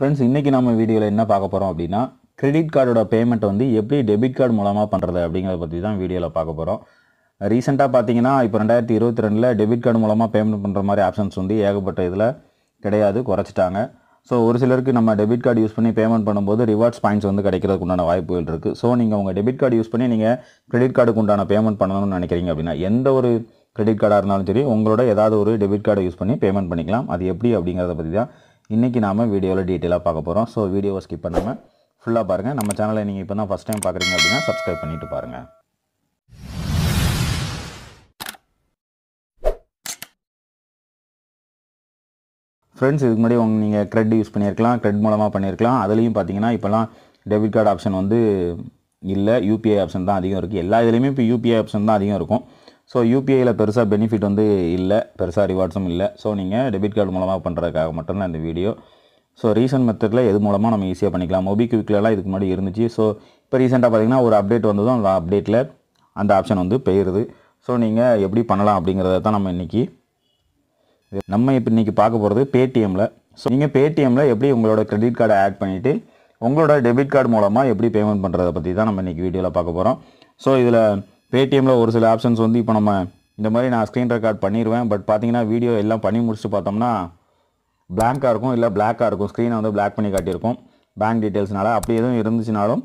friends இன்றைக்கி நம்ம வீடியோவில் என்ன பார்க்க போகிறோம் அப்படின்னா கிரெடிட் கார்டோட பேமெண்ட் வந்து எப்படி டெபிட் கார்டு மூலமாக பண்ணுறது அப்படிங்கிறத பற்றி தான் வீடியோவில் பார்க்க போகிறோம் ரீசெண்டாக பார்த்தீங்கன்னா இப்போ ரெண்டாயிரத்தி இருபத்தி ரெண்டில் டெபிட் கார்டு மூலமாக பேமெண்ட் பண்ணுற மாதிரி ஆப்ஷன்ஸ் வந்து ஏகப்பட்ட இதில் கிடையாது குறைச்சிட்டாங்க ஸோ ஒரு சிலருக்கு நம்ம டெபிட் கார்டு யூஸ் பண்ணி பேமெண்ட் பண்ணும்போது ரிவார்ட்ஸ் பாயிண்ட்ஸ் வந்து கிடைக்கிறதுக்கு உண்டான வாய்ப்புகள் இருக்குது ஸோ நீங்கள் உங்கள் டெபிட் கார்டு யூஸ் பண்ணி நீங்கள் கிரெடிட் கார்டுக்கு உண்டான பேமெண்ட் பண்ணணும்னு நினைக்கிறீங்க அப்படின்னா எந்த ஒரு கிரெடிட் கார்டாக இருந்தாலும் சரி உங்களோட ஏதாவது ஒரு டெபிட் கார்டை யூஸ் பண்ணி பேமெண்ட் பண்ணிக்கலாம் அது எப்படி அப்படிங்கிறத பற்றி தான் இன்றைக்கி நாம் வீடியோவில் டீட்டெயிலாக பார்க்க போகிறோம் ஸோ வீடியோவை ஸ்கிப் பண்ணாமல் ஃபுல்லாக பாருங்கள் நம்ம சேனலை நீங்கள் இப்போ தான் ஃபஸ்ட் டைம் பார்க்குறீங்க அப்படின்னா சப்ஸ்கிரைப் பண்ணிவிட்டு பாருங்கள் ஃப்ரெண்ட்ஸ் இதுக்கு முன்னாடி உங்கள் நீங்கள் க்ரெட் யூஸ் பண்ணியிருக்கலாம் க்ரெட் மூலமாக பண்ணியிருக்கலாம் அதுலேயும் பார்த்தீங்கன்னா இப்போலாம் டெபிட் கார்டு ஆப்ஷன் வந்து இல்லை யூபிஐ ஆப்ஷன் தான் அதிகம் இருக்குது எல்லா இதுலேயுமே இப்போ யூபிஐ ஆப்ஷன் தான் அதிகம் இருக்கும் ஸோ யூபிஐயில் பெருசாக பெனிஃபிட் வந்து இல்லை பெருசாக ரிவார்ட்ஸும் இல்லை ஸோ நீங்கள் டெபிட் கார்டு மூலமாக பண்ணுறதுக்காக மட்டும்தான் இந்த வீடியோ ஸோ ரீசன்ட் மெத்தடில் எது மூலமாக நம்ம ஈஸியாக பண்ணிக்கலாம் மொபிக்விக்லலாம் இதுக்கு முன்னாடி இருந்துச்சு ஸோ இப்போ ரீசெண்டாக பார்த்திங்கன்னா ஒரு அப்டேட் வந்ததும் அந்த அப்டேட்டில் அந்த ஆப்ஷன் வந்து போயிடுது ஸோ நீங்கள் எப்படி பண்ணலாம் அப்படிங்கிறத தான் நம்ம இன்றைக்கி நம்ம இப்போ இன்றைக்கி பார்க்க போகிறது பேடிஎம்மில் ஸோ நீங்கள் பேடிஎம்மில் எப்படி உங்களோட கிரெடிட் கார்டை ஆட் பண்ணிவிட்டு உங்களோட டெபிட் கார்டு மூலமாக எப்படி பேமெண்ட் பண்ணுறதை பற்றி தான் நம்ம இன்றைக்கி வீடியோவில் பார்க்க போகிறோம் ஸோ இதில் பேடிஎம்மில் ஒரு சில ஆப்ஷன்ஸ் வந்து இப்போ நம்ம இந்த மாதிரி நான் ஸ்க்ரீன் ரெக்கார்ட் பண்ணிடுவேன் பட் பார்த்திங்கன்னா வீடியோ எல்லாம் பண்ணி முடிச்சுட்டு பார்த்தோம்னா பிளாங்காக இருக்கும் இல்லை பிளாக்காக இருக்கும் ஸ்க்ரீனை வந்து பிளாக் பண்ணி காட்டியிருக்கும் பேங்க் டீட்டெயில்ஸ்னால் அப்படி எதுவும் இருந்துச்சுனாலும்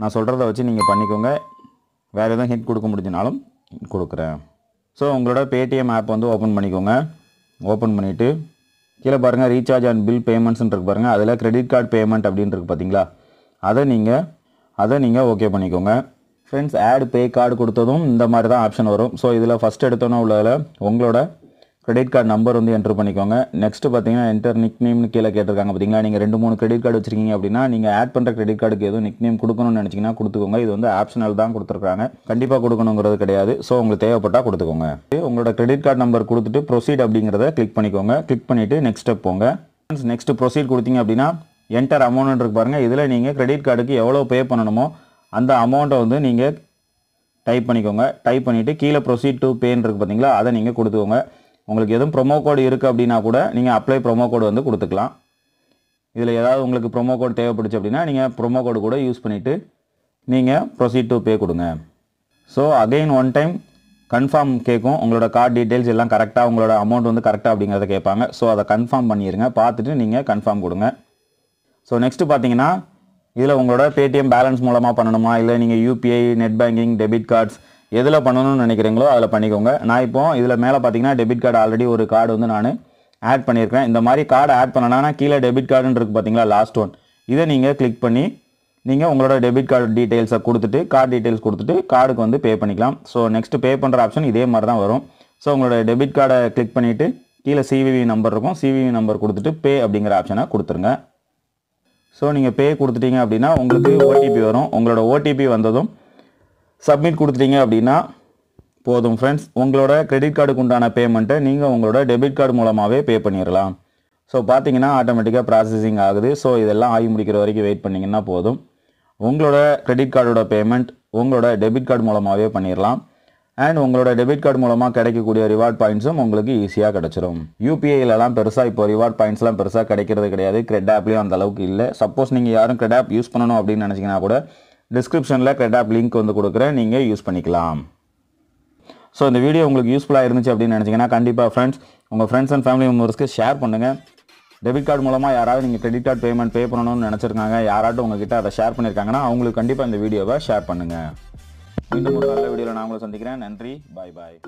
நான் சொல்கிறத வச்சு நீங்கள் பண்ணிக்கோங்க வேறு எதுவும் ஹிட் கொடுக்க முடிஞ்சினாலும் கொடுக்குறேன் ஸோ உங்களோட பேடிஎம் ஆப் வந்து ஓப்பன் பண்ணிக்கோங்க ஓப்பன் பண்ணிவிட்டு கீழே பாருங்கள் ரீசார்ஜ் அண்ட் பில் பேமெண்ட்ஸ்ன்னு இருக்கு பாருங்கள் அதில் கிரெடிட் கார்டு பேமெண்ட் அப்படின்ட்டுருக்கு பார்த்தீங்களா அதை நீங்கள் அதை நீங்கள் ஓகே பண்ணிக்கோங்க ஃப்ரெண்ட்ஸ் ஆட் பே கார்டு கொடுத்ததும் இந்த மாதிரி தான் ஆப்ஷன் வரும் ஸோ இதில் ஃபஸ்ட் எடுத்தோன்னே உள்ளதில் உங்களோட கிரெடிட் கார்டு நம்பர் வந்து என்ட்ரு பண்ணிக்கோங்க நெக்ஸ்ட்டு பார்த்தீங்கன்னா என்டர் நிக் நேம்னு கீழே கேட்டிருக்காங்க பார்த்தீங்களா நீங்கள் ரெண்டு மூணு கிரெடிட் கார்டு வச்சிருக்கீங்க அப்படின்னா நீங்கள் ஆட் பண்ணுற கிரெடிட் கார்டுக்கு எதுவும் நிக் நேம் கொடுக்கணும்னு நினச்சிங்கன்னா கொடுத்துக்கோங்க இது வந்து ஆப்ஷனல் தான் கொடுத்துருக்காங்க கண்டிப்பாக கொடுக்கணுங்கிறது கிடையாது ஸோ உங்களுக்கு தேவைப்பட்டால் கொடுத்துக்கோங்க உங்களோட கிரெடிட் கார்டு நம்பர் கொடுத்துட்டு ப்ரொசீட் அப்படிங்கிறத கிளிக் பண்ணிக்கோங்க கிளிக் பண்ணிவிட்டு நெக்ஸ்ட் ஸ்டெப் போங்க நெக்ஸ்ட் ப்ரொசீட் கொடுத்தீங்க அப்படின்னா என்டர் அமௌண்ட் இருக்கு பாருங்கள் இதில் நீங்கள் கிரெடிட் கார்டுக்கு எவ்வளோ பே பண்ணணுமோ அந்த அமௌண்ட்டை வந்து நீங்கள் டைப் பண்ணிக்கோங்க டைப் பண்ணிவிட்டு கீழே ப்ரொசீட் டு பேன் இருக்குது பார்த்தீங்களா அதை நீங்கள் கொடுத்துக்கோங்க உங்களுக்கு எதுவும் ப்ரொமோ கோடு இருக்குது அப்படின்னா கூட நீங்கள் அப்ளை ப்ரொமோ கோடு வந்து கொடுத்துக்கலாம் இதில் ஏதாவது உங்களுக்கு ப்ரொமோ கோட் தேவைப்படுச்சு அப்படின்னா நீங்கள் ப்ரொமோ கோடு கூட யூஸ் பண்ணிவிட்டு நீங்கள் ப்ரொசீட் டு பே கொடுங்க so again one time confirm கேட்கும் உங்களோட கார்டு டீட்டெயில்ஸ் எல்லாம் கரெக்டாக உங்களோட அமௌண்ட் வந்து கரெக்டாக அப்படிங்கிறத கேட்பாங்க ஸோ அதை கன்ஃபார்ம் பண்ணிடுங்க பார்த்துட்டு நீங்கள் கன்ஃபார்ம் கொடுங்க ஸோ நெக்ஸ்ட்டு பார்த்தீங்கன்னா இதில் உங்களோட பேடிஎம் பேலன்ஸ் மூலமாக பண்ணணுமா இல்லை நீங்கள் UPI net banking debit cards எதில் பண்ணணும்னு நினைக்கிறீங்களோ அதில் பண்ணிக்கோங்க நான் இப்போ இதில் மேலே பார்த்தீங்கன்னா டெபிட் கார்டு ஆல்ரெடி ஒரு கார்டு வந்து நான் ஆட் பண்ணியிருக்கேன் இந்த மாதிரி கார்டு ஆட் பண்ணனா கீழே டெபிட் கார்டுன்னு இருக்குது பார்த்தீங்களா லாஸ்ட் ஒன் இதை நீங்கள் கிளிக் பண்ணி நீங்கள் உங்களோட டெபிட் கார்டு டீட்டெயில்ஸை கொடுத்துட்டு கார்டு டீட்டெயில்ஸ் கொடுத்துட்டு கார்டுக்கு வந்து பே பண்ணிக்கலாம் ஸோ நெக்ஸ்ட்டு பே பண்ணுற ஆப்ஷன் இதே மாதிரி தான் வரும் ஸோ உங்களோட டெபிட் கார்டை கிளிக் பண்ணிவிட்டு கீழே சிவிவி நம்பர் இருக்கும் சிவிவி நம்பர் கொடுத்துட்டு பே அப்படிங்கிற ஆப்ஷனை கொடுத்துருங்க ஸோ நீங்கள் பே கொடுத்துட்டீங்க அப்படின்னா உங்களுக்கு ஓடிபி வரும் உங்களோட ஓடிபி வந்ததும் சப்மிட் கொடுத்துட்டீங்க அப்படின்னா போதும் ஃப்ரெண்ட்ஸ் உங்களோட கிரெடிட் கார்டுக்கு உண்டான பேமெண்ட்டை நீங்கள் உங்களோட டெபிட் கார்டு மூலமாகவே பே பண்ணிடலாம் ஸோ பார்த்தீங்கன்னா ஆட்டோமேட்டிக்காக ப்ராசஸிங் ஆகுது ஸோ இதெல்லாம் ஆகி முடிக்கிற வரைக்கும் வெயிட் பண்ணிங்கன்னா போதும் உங்களோட கிரெடிட் கார்டோட பேமெண்ட் உங்களோட டெபிட் கார்டு மூலமாகவே பண்ணிடலாம் அண்ட் உங்களோட டெபிட் கார்டு மூலமாக கிடைக்கக்கூடிய ரிவார்ட் பாயிண்ட்ஸும் உங்களுக்கு ஈஸியாக கிடச்சிரும் யூபிஐலலாம் பெருசாக இப்போ ரிவார்ட் பாயிண்ட்ஸ்லாம் பெருசாக கிடைக்கிறது கிடையாது கிரெட் ஆப்லேயும் அந்த அளவுக்கு இல்லை சப்போஸ் நீங்கள் யாரும் கிரெட் ஆப் யூஸ் பண்ணணும் அப்படின்னு நினச்சிங்கன்னா கூட டிஸ்கிரிப்ஷனில் கிரெட் ஆப் லிங்க் வந்து கொடுக்குறேன் நீங்கள் யூஸ் பண்ணிக்கலாம் ஸோ இந்த வீடியோ உங்களுக்கு யூஸ்ஃபுல்லாக இருந்துச்சு அப்படின்னு நினச்சிங்கன்னா கண்டிப்பாக ஃப்ரெண்ட்ஸ் உங்கள் ஃப்ரெண்ட்ஸ் அண்ட் ஃபேமிலி மெம்பர்ஸ்க்கு ஷேர் பண்ணுங்கள் டெபிட் கார்டு மூலமாக யாராவது நீங்கள் கிரெடிட் கார்டு பேமெண்ட் பே பண்ணணும்னு நினச்சிருக்காங்க யாராட்டும் உங்ககிட்ட அதை ஷேர் பண்ணியிருக்காங்கன்னா அவங்களுக்கு கண்டிப்பாக இந்த வீடியோவை ஷேர் பண்ணுங்கள் மீண்டும் ஒரு நல்ல வீடியோவில் நான் உங்களை சந்திக்கிறேன் நன்றி பாய் பாய்